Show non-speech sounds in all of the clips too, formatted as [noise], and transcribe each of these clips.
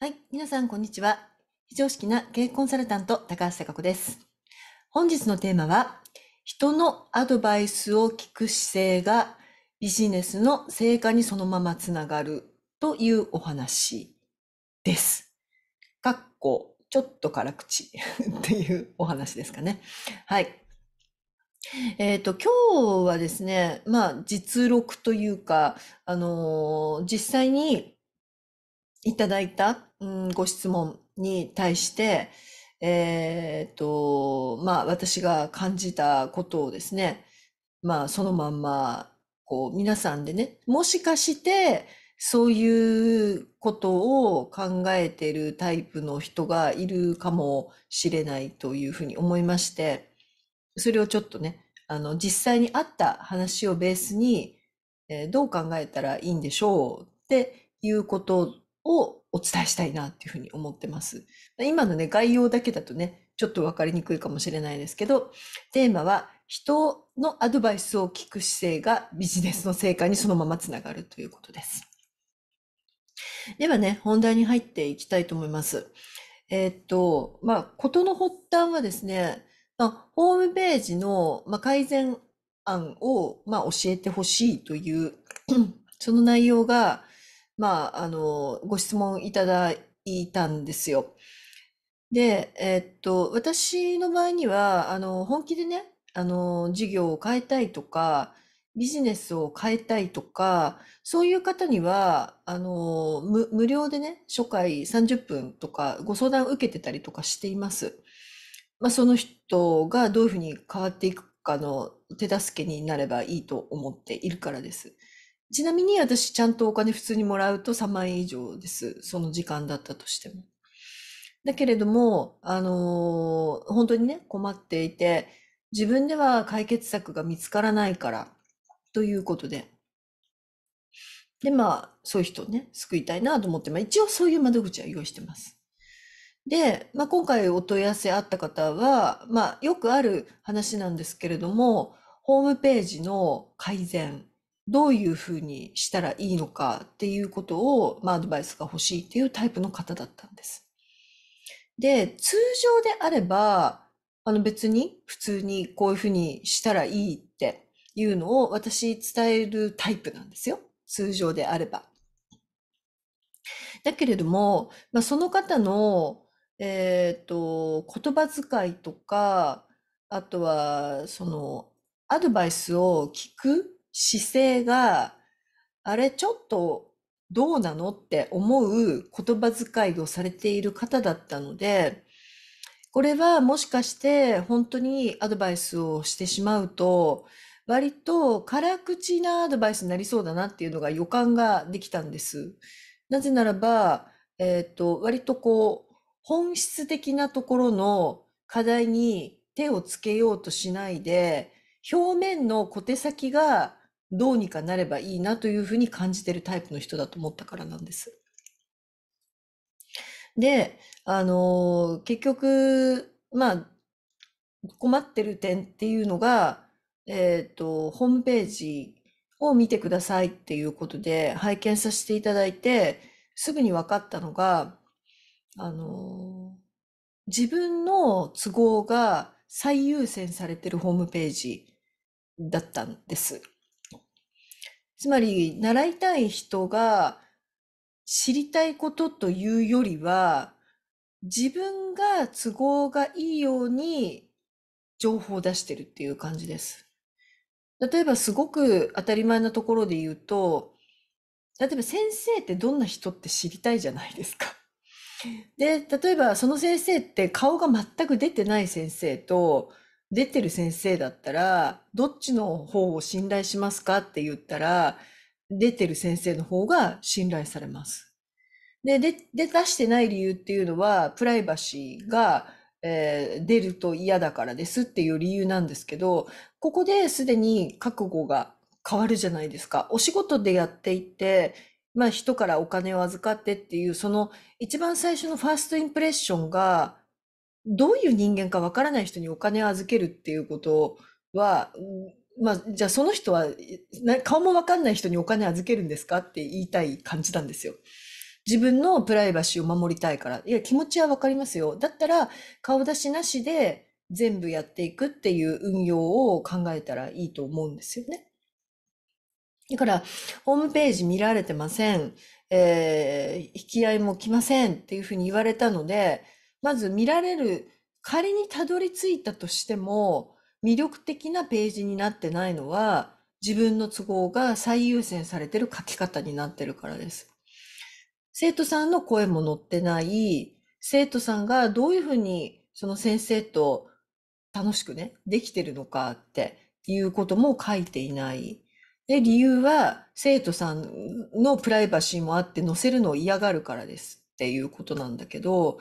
はい、皆さんこんにちは。非常識な経営コンサルタント高橋貴子です。本日のテーマは、人のアドバイスを聞く姿勢がビジネスの成果にそのままつながるというお話です。かっこ、ちょっと辛口 [laughs] っていうお話ですかね。はい。えっ、ー、と、今日はですね、まあ、実録というか、あのー、実際にいただいた、うん、ご質問に対して、えー、っと、まあ、私が感じたことをですね、まあ、そのまんま、こう、皆さんでね、もしかして、そういうことを考えてるタイプの人がいるかもしれないというふうに思いまして、それをちょっとね、あの、実際にあった話をベースに、えー、どう考えたらいいんでしょうっていうことをお伝えしたいなっていうふうに思ってます。今のね、概要だけだとね、ちょっとわかりにくいかもしれないですけど、テーマは人のアドバイスを聞く姿勢がビジネスの成果にそのままつながるということです。ではね、本題に入っていきたいと思います。えー、っと、まあ、ことの発端はですね、まあ、ホームページの、まあ、改善案を、まあ、教えてほしいという、[clears throat] その内容が、まあ、あの、ご質問いただいたんですよ。で、えー、っと、私の場合には、あの、本気でね、あの、事業を変えたいとか、ビジネスを変えたいとか、そういう方には、あの、無料でね、初回30分とかご相談を受けてたりとかしています。まあ、その人がどういうふうに変わっていくかの手助けになればいいと思っているからです。ちなみに私ちゃんとお金普通にもらうと3万円以上です。その時間だったとしても。だけれども、あのー、本当にね、困っていて、自分では解決策が見つからないから、ということで。で、まあ、そういう人をね、救いたいなと思って、まあ一応そういう窓口は用意してます。で、まあ今回お問い合わせあった方は、まあよくある話なんですけれども、ホームページの改善どういうふうにしたらいいのかっていうことを、まあ、アドバイスが欲しいっていうタイプの方だったんです。で、通常であれば、あの別に普通にこういうふうにしたらいいっていうのを私伝えるタイプなんですよ。通常であれば。だけれども、まあ、その方の、えっ、ー、と、言葉遣いとか、あとは、その、アドバイスを聞く姿勢が、あれちょっとどうなのって思う言葉遣いをされている方だったので、これはもしかして本当にアドバイスをしてしまうと、割と辛口なアドバイスになりそうだなっていうのが予感ができたんです。なぜならば、えっ、ー、と、割とこう、本質的なところの課題に手をつけようとしないで、表面の小手先がどうにかなればいいなというふうに感じてるタイプの人だと思ったからなんです。で、あの、結局、まあ、困ってる点っていうのが、えっ、ー、と、ホームページを見てくださいっていうことで拝見させていただいて、すぐに分かったのが、あの、自分の都合が最優先されてるホームページだったんです。つまり、習いたい人が知りたいことというよりは、自分が都合がいいように情報を出してるっていう感じです。例えばすごく当たり前なところで言うと、例えば先生ってどんな人って知りたいじゃないですか。で、例えばその先生って顔が全く出てない先生と、出てる先生だったら、どっちの方を信頼しますかって言ったら、出てる先生の方が信頼されます。で、で、で出してない理由っていうのは、プライバシーが、えー、出ると嫌だからですっていう理由なんですけど、ここですでに覚悟が変わるじゃないですか。お仕事でやっていって、まあ人からお金を預かってっていう、その一番最初のファーストインプレッションがどういう人間かわからない人にお金を預けるっていうことは、まあ、じゃあその人は、顔もわかんない人にお金預けるんですかって言いたい感じなんですよ。自分のプライバシーを守りたいから。いや、気持ちはわかりますよ。だったら、顔出しなしで全部やっていくっていう運用を考えたらいいと思うんですよね。だから、ホームページ見られてません。えー、引き合いも来ませんっていうふうに言われたので、まず見られる、仮にたどり着いたとしても、魅力的なページになってないのは、自分の都合が最優先されてる書き方になってるからです。生徒さんの声も載ってない、生徒さんがどういうふうにその先生と楽しくね、できてるのかっていうことも書いていない。で、理由は生徒さんのプライバシーもあって載せるのを嫌がるからですっていうことなんだけど、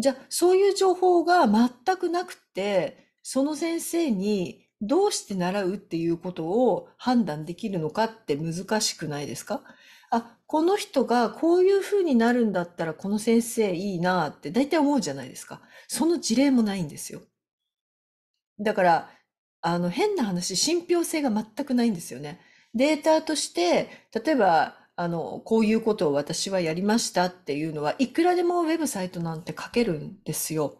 じゃあ、そういう情報が全くなくて、その先生にどうして習うっていうことを判断できるのかって難しくないですかあ、この人がこういう風になるんだったらこの先生いいなって大体思うじゃないですか。その事例もないんですよ。だから、あの変な話、信憑性が全くないんですよね。データとして、例えばあの、こういうことを私はやりましたっていうのは、いくらでもウェブサイトなんて書けるんですよ。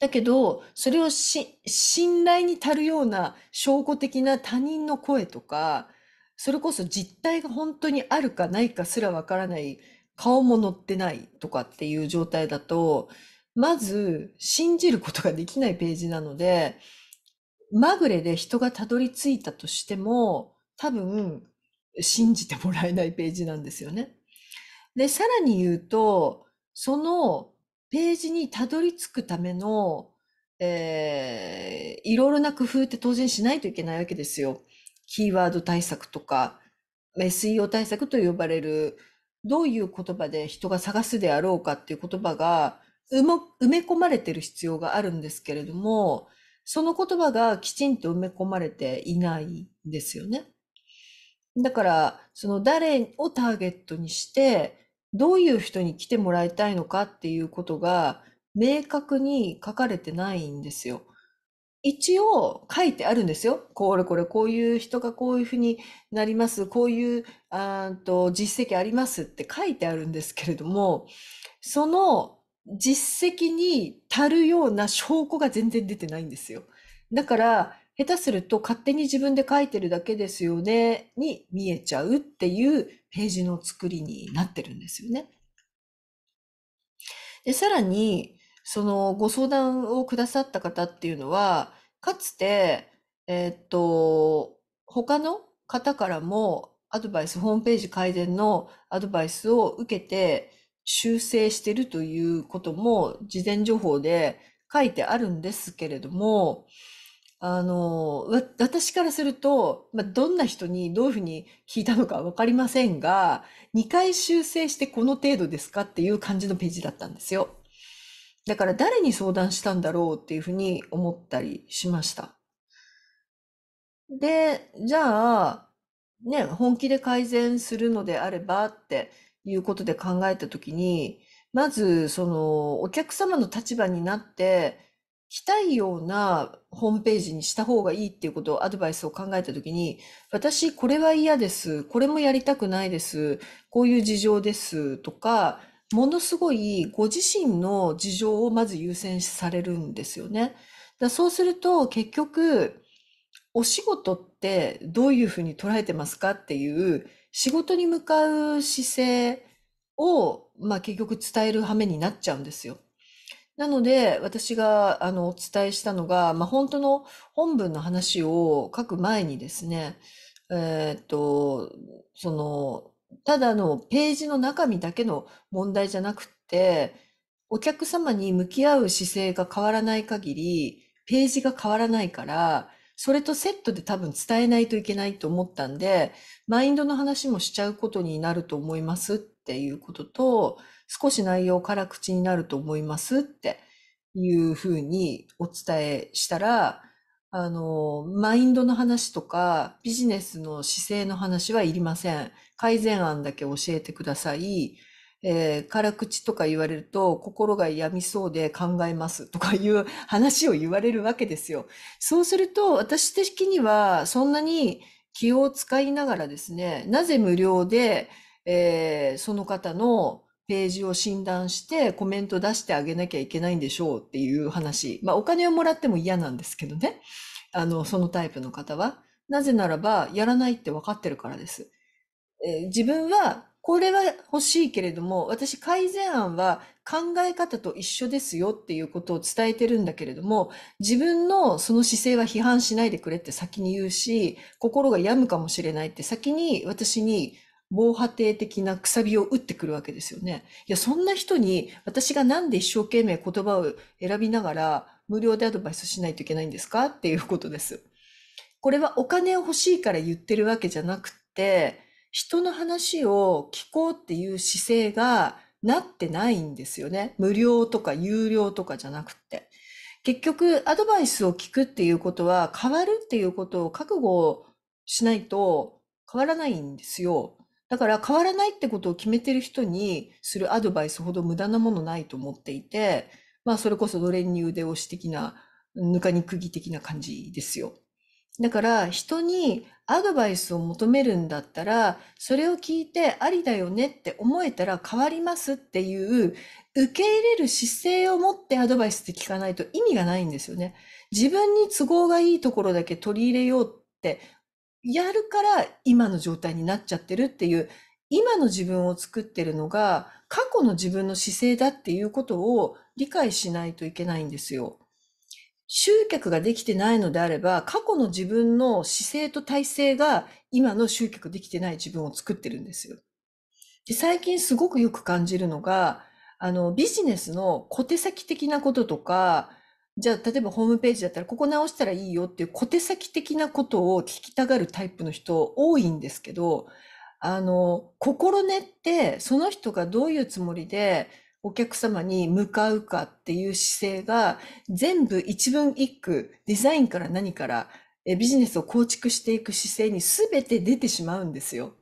だけど、それをし、信頼に足るような証拠的な他人の声とか、それこそ実態が本当にあるかないかすらわからない、顔も載ってないとかっていう状態だと、まず信じることができないページなので、まぐれで人がたどり着いたとしても、多分信じてもらえないページなんですよね。で、さらに言うと、そのページにたどり着くための、えー、いろいろな工夫って当然しないといけないわけですよ。キーワード対策とか、SEO 対策と呼ばれる、どういう言葉で人が探すであろうかっていう言葉が埋め込まれてる必要があるんですけれども、その言葉がきちんと埋め込まれていないんですよね。だから、その誰をターゲットにして、どういう人に来てもらいたいのかっていうことが明確に書かれてないんですよ。一応書いてあるんですよ。これこれこういう人がこういうふうになります。こういうあと実績ありますって書いてあるんですけれども、その実績に足るような証拠が全然出てないんですよ。だから下手すると勝手に自分で書いてるだけですよねに見えちゃうっていうページの作りになってるんですよね。で、さらに、そのご相談をくださった方っていうのは、かつて、えー、っと、他の方からもアドバイス、ホームページ改善のアドバイスを受けて修正してるということも事前情報で書いてあるんですけれども、あの、わ私からすると、まあ、どんな人にどういうふうに聞いたのかわかりませんが、2回修正してこの程度ですかっていう感じのページだったんですよ。だから誰に相談したんだろうっていうふうに思ったりしました。で、じゃあ、ね、本気で改善するのであればっていうことで考えたときに、まず、その、お客様の立場になって、したいようなホームページにした方がいいっていうことをアドバイスを考えたときに、私これは嫌です。これもやりたくないです。こういう事情ですとか、ものすごいご自身の事情をまず優先されるんですよね。だそうすると結局、お仕事ってどういうふうに捉えてますかっていう仕事に向かう姿勢を、まあ、結局伝える羽目になっちゃうんですよ。なので、私が、あの、お伝えしたのが、まあ、本当の本文の話を書く前にですね、えー、っと、その、ただのページの中身だけの問題じゃなくて、お客様に向き合う姿勢が変わらない限り、ページが変わらないから、それとセットで多分伝えないといけないと思ったんで、マインドの話もしちゃうことになると思いますっていうことと、少し内容辛口になると思いますっていうふうにお伝えしたら、あの、マインドの話とか、ビジネスの姿勢の話はいりません。改善案だけ教えてください。えー、辛口とか言われると心が病みそうで考えます [laughs] とかいう話を言われるわけですよ。そうすると私的にはそんなに気を使いながらですね、なぜ無料で、えー、その方のページを診断してコメント出してあげなきゃいけないんでしょうっていう話。まあお金をもらっても嫌なんですけどね。あの、そのタイプの方は。なぜならばやらないって分かってるからです。えー、自分はこれは欲しいけれども、私改善案は考え方と一緒ですよっていうことを伝えてるんだけれども、自分のその姿勢は批判しないでくれって先に言うし、心が病むかもしれないって先に私に防波堤的なくさびを打ってくるわけですよね。いや、そんな人に私がなんで一生懸命言葉を選びながら無料でアドバイスしないといけないんですかっていうことです。これはお金を欲しいから言ってるわけじゃなくて、人の話を聞こうっていう姿勢がなってないんですよね。無料とか有料とかじゃなくって。結局、アドバイスを聞くっていうことは変わるっていうことを覚悟しないと変わらないんですよ。だから変わらないってことを決めてる人にするアドバイスほど無駄なものないと思っていて、まあそれこそ奴隷に腕押し的な、ぬかに釘的な感じですよ。だから人にアドバイスを求めるんだったら、それを聞いてありだよねって思えたら変わりますっていう、受け入れる姿勢を持ってアドバイスって聞かないと意味がないんですよね。自分に都合がいいところだけ取り入れようってやるから今の状態になっちゃってるっていう、今の自分を作ってるのが過去の自分の姿勢だっていうことを理解しないといけないんですよ。集客ができてないのであれば、過去の自分の姿勢と体制が今の集客できてない自分を作ってるんですよ。で最近すごくよく感じるのが、あの、ビジネスの小手先的なこととか、じゃあ、例えばホームページだったら、ここ直したらいいよっていう小手先的なことを聞きたがるタイプの人多いんですけど、あの、心根って、その人がどういうつもりで、お客様に向かうかっていう姿勢が全部一文一句デザインから何からビジネスを構築していく姿勢に全て出てしまうんですよ。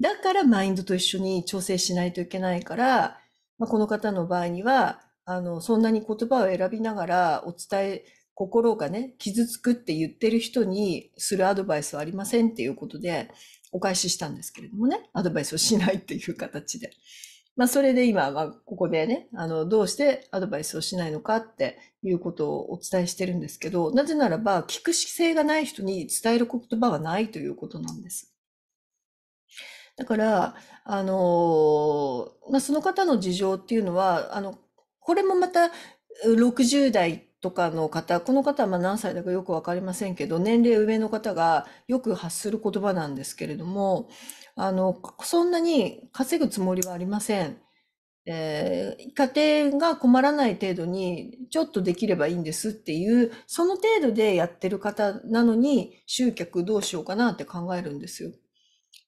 だからマインドと一緒に調整しないといけないから、まあ、この方の場合にはあのそんなに言葉を選びながらお伝え心がね傷つくって言ってる人にするアドバイスはありませんっていうことでお返ししたんですけれどもねアドバイスをしないっていう形で。まあ、それで今、まあ、ここでね、あの、どうしてアドバイスをしないのかっていうことをお伝えしてるんですけど、なぜならば、聞く姿勢がない人に伝える言葉はないということなんです。だから、あの、まあ、その方の事情っていうのは、あの、これもまた、60代とかの方、この方はまあ何歳だかよくわかりませんけど、年齢上の方がよく発する言葉なんですけれども、あの、そんなに稼ぐつもりはありません。えー、家庭が困らない程度にちょっとできればいいんですっていう、その程度でやってる方なのに集客どうしようかなって考えるんですよ。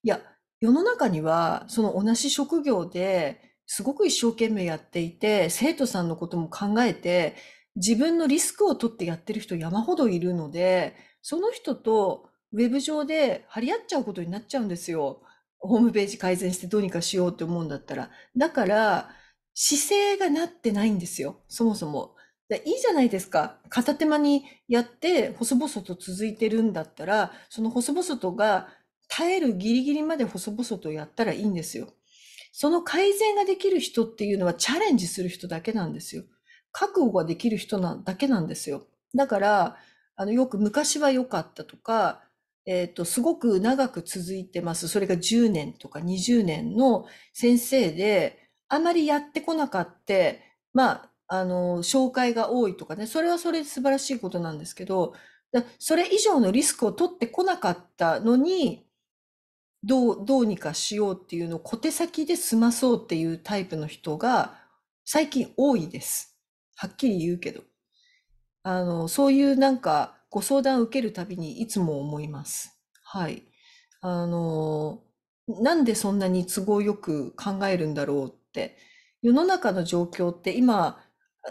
いや、世の中にはその同じ職業ですごく一生懸命やっていて、生徒さんのことも考えて、自分のリスクを取ってやってる人山ほどいるので、その人とウェブ上で張り合っちゃうことになっちゃうんですよ。ホームページ改善してどうにかしようって思うんだったら。だから、姿勢がなってないんですよ。そもそも。いいじゃないですか。片手間にやって、細々と続いてるんだったら、その細々とが耐えるギリギリまで細々とやったらいいんですよ。その改善ができる人っていうのはチャレンジする人だけなんですよ。覚悟ができる人なだけなんですよ。だから、あの、よく昔は良かったとか、えっ、ー、と、すごく長く続いてます。それが10年とか20年の先生で、あまりやってこなかって、まあ、あの、紹介が多いとかね、それはそれ素晴らしいことなんですけど、それ以上のリスクを取ってこなかったのに、どう、どうにかしようっていうのを小手先で済まそうっていうタイプの人が最近多いです。はっきり言うけど。あの、そういうなんか、ご相談を受けるたびにいつも思います。はい。あの、なんでそんなに都合よく考えるんだろうって、世の中の状況って今、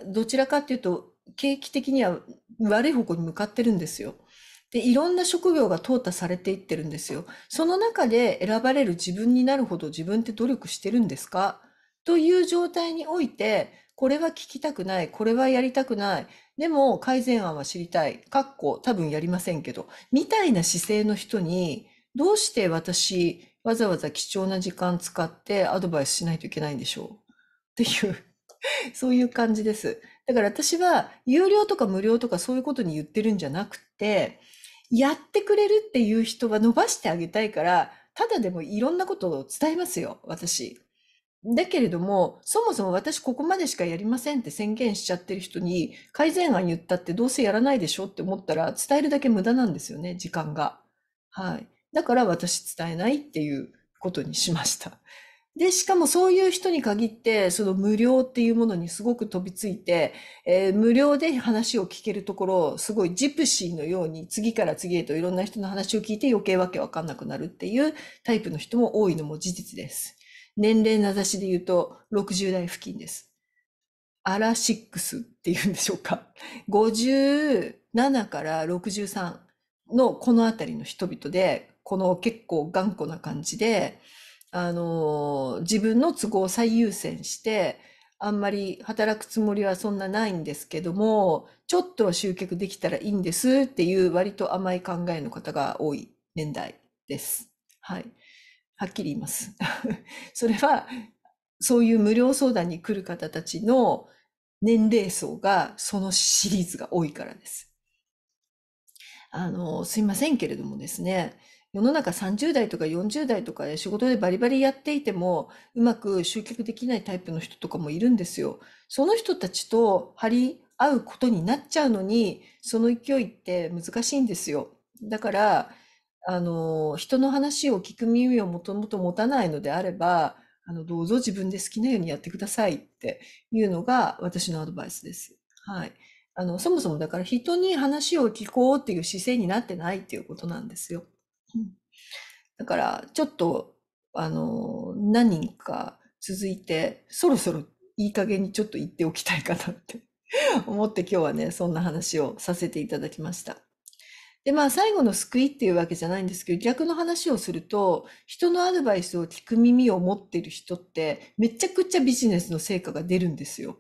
どちらかっていうと、景気的には悪い方向に向かってるんですよ。で、いろんな職業が淘汰されていってるんですよ。その中で選ばれる自分になるほど自分って努力してるんですかという状態において、これは聞きたくない、これはやりたくない、でも改善案は知りたい、かっこ多分やりませんけど、みたいな姿勢の人に、どうして私、わざわざ貴重な時間使ってアドバイスしないといけないんでしょうっていうそういう感じです。だから私は、有料とか無料とかそういうことに言ってるんじゃなくて、やってくれるっていう人は伸ばしてあげたいから、ただでもいろんなことを伝えますよ、私。だけれども、そもそも私ここまでしかやりませんって宣言しちゃってる人に改善案言ったってどうせやらないでしょって思ったら伝えるだけ無駄なんですよね、時間が。はい。だから私伝えないっていうことにしました。で、しかもそういう人に限って、その無料っていうものにすごく飛びついて、えー、無料で話を聞けるところ、すごいジプシーのように次から次へといろんな人の話を聞いて余計わけわかんなくなるっていうタイプの人も多いのも事実です。年齢名指しで言うと60代付近です。アラシックスっていうんでしょうか。57 [laughs] から63のこの辺りの人々で、この結構頑固な感じで、あの、自分の都合を最優先して、あんまり働くつもりはそんなないんですけども、ちょっと集客できたらいいんですっていう割と甘い考えの方が多い年代です。はい。はっきり言います。[laughs] それは、そういう無料相談に来る方たちの年齢層がそのシリーズが多いからです。あの、すいませんけれどもですね、世の中30代とか40代とかで仕事でバリバリやっていてもうまく集客できないタイプの人とかもいるんですよ。その人たちと張り合うことになっちゃうのに、その勢いって難しいんですよ。だから、あの、人の話を聞く耳をもともと持たないのであれば、あの、どうぞ自分で好きなようにやってくださいっていうのが私のアドバイスです。はい。あの、そもそもだから人に話を聞こうっていう姿勢になってないっていうことなんですよ。うん、だから、ちょっと、あの、何人か続いて、そろそろいい加減にちょっと言っておきたいかなって思って今日はね、そんな話をさせていただきました。で、まあ最後の救いっていうわけじゃないんですけど、逆の話をすると、人のアドバイスを聞く耳を持ってる人って、めちゃくちゃビジネスの成果が出るんですよ。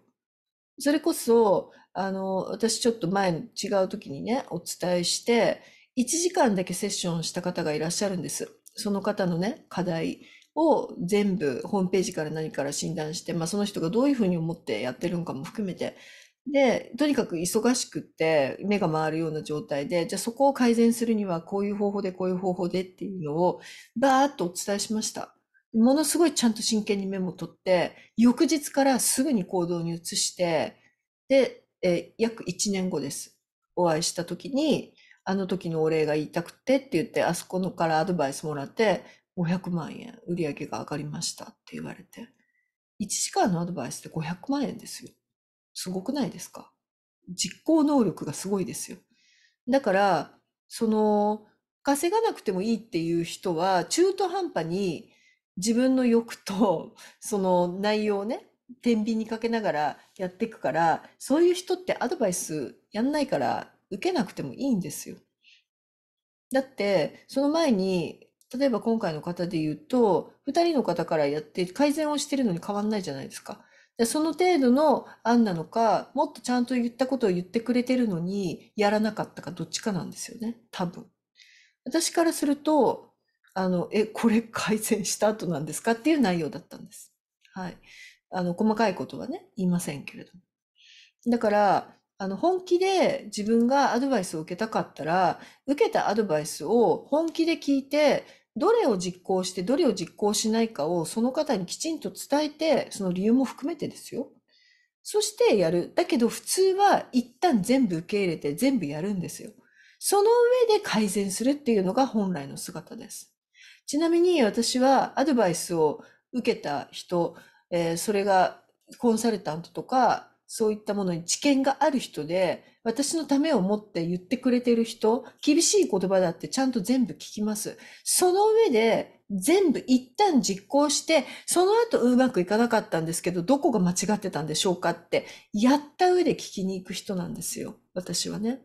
それこそ、あの、私ちょっと前、違う時にね、お伝えして、1時間だけセッションした方がいらっしゃるんです。その方のね、課題を全部ホームページから何から診断して、まあその人がどういうふうに思ってやってるのかも含めてで、とにかく忙しくって、目が回るような状態で、じゃあそこを改善するには、こういう方法で、こういう方法でっていうのを、バーっとお伝えしました。ものすごいちゃんと真剣にメモ取って、翌日からすぐに行動に移して、で、え約1年後です。お会いした時に、あの時のお礼が言いたくてって言って、あそこのからアドバイスもらって、500万円売り上げが上がりましたって言われて。1時間のアドバイスで500万円ですよ。すごくないですか実行能力がすごいですよ。だから、その、稼がなくてもいいっていう人は、中途半端に自分の欲と、[laughs] その内容をね、天秤にかけながらやっていくから、そういう人ってアドバイスやんないから、受けなくてもいいんですよ。だって、その前に、例えば今回の方で言うと、2人の方からやって改善をしてるのに変わんないじゃないですか。でその程度の案なのか、もっとちゃんと言ったことを言ってくれてるのに、やらなかったかどっちかなんですよね。多分。私からすると、あの、え、これ改善した後なんですかっていう内容だったんです。はい。あの、細かいことはね、言いませんけれども。だから、あの、本気で自分がアドバイスを受けたかったら、受けたアドバイスを本気で聞いて、どれを実行して、どれを実行しないかをその方にきちんと伝えて、その理由も含めてですよ。そしてやる。だけど普通は一旦全部受け入れて全部やるんですよ。その上で改善するっていうのが本来の姿です。ちなみに私はアドバイスを受けた人、えー、それがコンサルタントとかそういったものに知見がある人で、私のためを持って言ってくれてる人、厳しい言葉だってちゃんと全部聞きます。その上で、全部一旦実行して、その後うまくいかなかったんですけど、どこが間違ってたんでしょうかって、やった上で聞きに行く人なんですよ。私はね。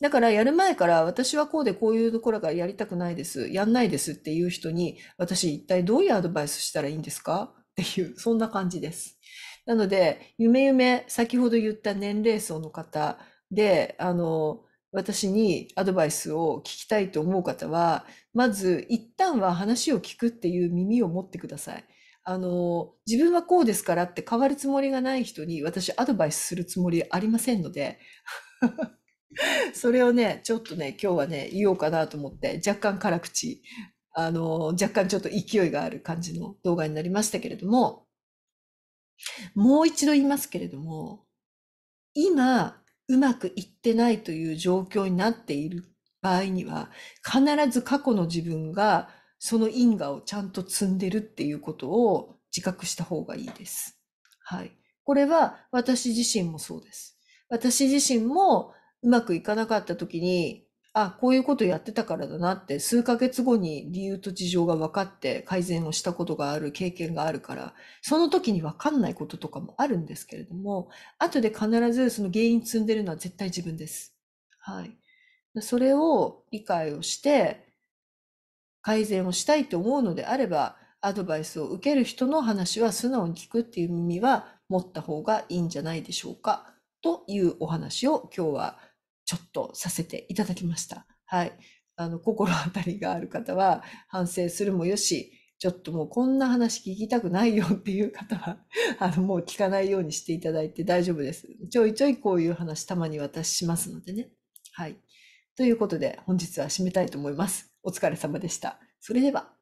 だからやる前から私はこうでこういうところからやりたくないです。やんないですっていう人に、私一体どういうアドバイスしたらいいんですかっていう、そんな感じです。なので、ゆめゆめ、先ほど言った年齢層の方で、あの、私にアドバイスを聞きたいと思う方は、まず一旦は話を聞くっていう耳を持ってください。あの、自分はこうですからって変わるつもりがない人に私アドバイスするつもりありませんので、[laughs] それをね、ちょっとね、今日はね、言おうかなと思って、若干辛口、あの、若干ちょっと勢いがある感じの動画になりましたけれども、もう一度言いますけれども、今、うまくいってないという状況になっている場合には、必ず過去の自分がその因果をちゃんと積んでるっていうことを自覚した方がいいです。はい。これは私自身もそうです。私自身もうまくいかなかった時に、あ、こういうことやってたからだなって、数ヶ月後に理由と事情が分かって改善をしたことがある経験があるから、その時に分かんないこととかもあるんですけれども、後で必ずその原因積んでるのは絶対自分です。はい。それを理解をして、改善をしたいと思うのであれば、アドバイスを受ける人の話は素直に聞くっていう耳は持った方がいいんじゃないでしょうか、というお話を今日はちょっとさせていただきました。はい。あの、心当たりがある方は反省するもよし、ちょっともうこんな話聞きたくないよっていう方は、[laughs] あの、もう聞かないようにしていただいて大丈夫です。ちょいちょいこういう話たまに私しますのでね。はい。ということで、本日は締めたいと思います。お疲れ様でした。それでは。